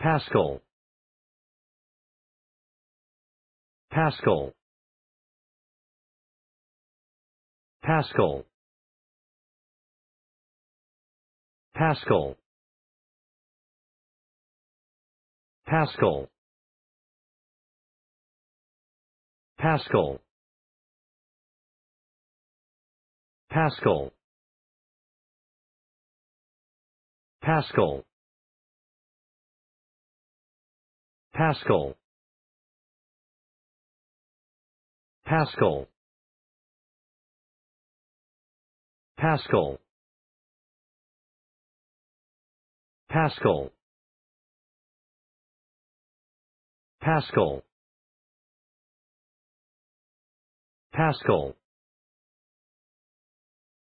Pascal. Pascal. Pascal. Pascal. Pascal. Pascal. Pascal. Pascal. Pascal Pascal Pascal Pascal Pascal Pascal